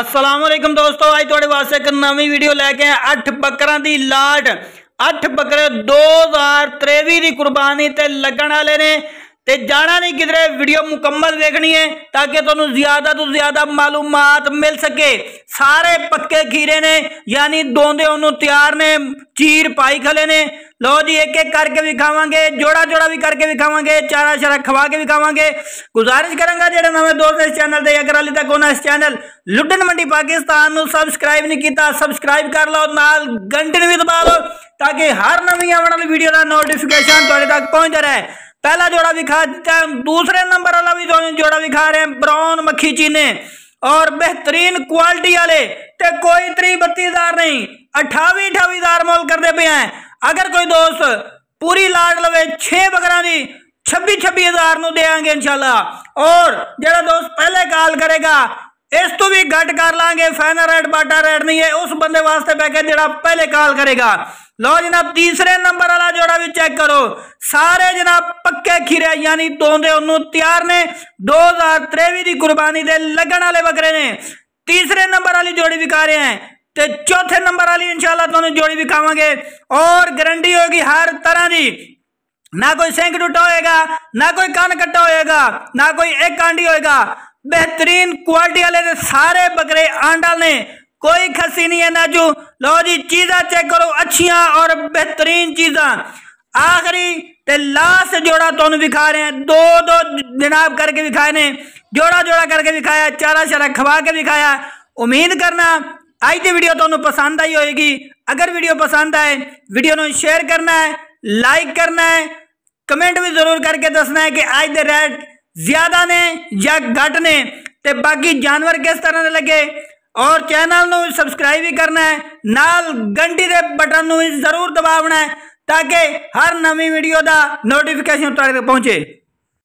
ਅਸਲਾਮੁਅਲੈਕਮ ਦੋਸਤੋ ਅੱਜ ਤੁਹਾਡੇ ਵਾਸਤੇ ਇੱਕ ਨਵੀਂ ਵੀਡੀਓ ਲੈ ਕੇ ਆਇਆ 8 ਬੱਕਰਾਂ ਦੀ ਲਾਟ 8 ਬੱਕਰੇ 2023 ਦੀ ਕੁਰਬਾਨੀ ਤੇ ਲੱਗਣ ਵਾਲੇ ਨੇ ਤੇ ਜਾਣਾ ਨਹੀਂ ਕਿਧਰੇ ਵੀਡੀਓ ਮੁਕੰਮਲ ਵੇਖਣੀ ਹੈ ਤਾਂ ਕਿ ਤੁਹਾਨੂੰ ਜ਼ਿਆਦਾ ਤੋਂ ਜ਼ਿਆਦਾ ਮਾਲੂਮਾਤ ਮਿਲ ਸਕੇ सारे पक्के खीरे ने यानी दोंदे ओनू तैयार ने चीर पाई खले ने लो जी एक एक करके भी खावे जोड़ा जोड़ा भी करके भी खावे चारा चारा खवा के भी खावे गुजारिश करूँगा जो नवे दोस्त इस चैनल से अगर अली तक उन्हें इस चैनल लुडन मंडी पाकिस्तान को सबसक्राइब नहीं किया सबसक्राइब कर लो नाल घंटे भी दबा लो ताकि हर नवी आने वाली वीडियो का नोटिफिकेशन थोड़े तक पहुँच रहा है पहला जोड़ा भी खा दूसरे नंबर वाला भी जोड़ा भी खा रहे ब्राउन मखी चीने और बेहतरीन क्वालिटी वाले ते कोई त्री बत्तीदार नहीं अठावी अठावीदार मोल करते पे हैं अगर कोई दोस्त पूरी लाड लवे छे बकरा की छब्बी छब्बी हजार देंगे इनशाला और जरा दोस्त पहले कॉल करेगा इस तो भी घट कर लागे फैना रेट बाटा रेट नहीं है उस बंदे वास्ते पैकेज जरा पहले कॉल करेगा ਲਓ ਜਨਾਬ ਤੀਸਰੇ ਨੰਬਰ ਵਾਲਾ ਜੋੜਾ ਵੀ ਚੈੱਕ ਕਰੋ ਸਾਰੇ ਜਨਾਬ ਪੱਕੇ ਖੀਰੇ ਯਾਨੀ ਤੋਂਦੇ ਉਹਨੂੰ ਤਿਆਰ ਨੇ 2023 ਦੀ ਕੁਰਬਾਨੀ ਦੇ ਲੱਗਣ ਵਾਲੇ ਬੱਕਰੇ ਨੇ ਤੀਸਰੇ ਨੰਬਰ ਵਾਲੀ ਜੋੜੀ ਵਿਕਾ ਰਹੇ ਹਨ ਤੇ ਚੌਥੇ ਨੰਬਰ ਵਾਲੀ ਇਨਸ਼ਾਅੱਲਾ ਤੁਹਾਨੂੰ ਜੋੜੀ ਵਿਕਾਵਾਂਗੇ ਔਰ ਗਰੰਟੀ ਹੋਗੀ ਹਰ ਤਰ੍ਹਾਂ ਦੀ ना कोई सेंक टूटा होएगा ना कोई कान कट्टा होएगा ना कोई एक कांडी होएगा बेहतरीन क्वालिटी वाले सारे बकरे आंडाल ने कोई खसी नहीं है नाजू लो जी चीजा चेक करो अच्छिया और बेहतरीन चीजा आखिरी लास्ट जोड़ा तो दिखा रहे हैं दो दो जनाब करके दिखाए ने जोड़ा जोड़ा करके दिखाया चारा चारा खवा के दिखाया उम्मीद करना आज की वीडियो तुम्हें तो पसंद आई होगी अगर वीडियो पसंद आए वीडियो में शेयर करना है लाइक करना है कमेंट भी जरूर करके दसना है कि आज के रेट ज्यादा ने या घट ने तो बाकी जानवर किस तरह के लगे ਔਰ ਚੈਨਲ ਨੂੰ ਸਬਸਕ੍ਰਾਈਬ ਵੀ ਕਰਨਾ ਹੈ ਨਾਲ ਘੰਟੀ ਦੇ ਬਟਨ ਨੂੰ ਜ਼ਰੂਰ ਦਬਾਉਣਾ ਹੈ ਤਾਂ ਕਿ ਹਰ ਨਵੀਂ ਵੀਡੀਓ ਦਾ ਨੋਟੀਫਿਕੇਸ਼ਨ ਤੁਹਾਡੇ ਤੱਕ ਪਹੁੰਚੇ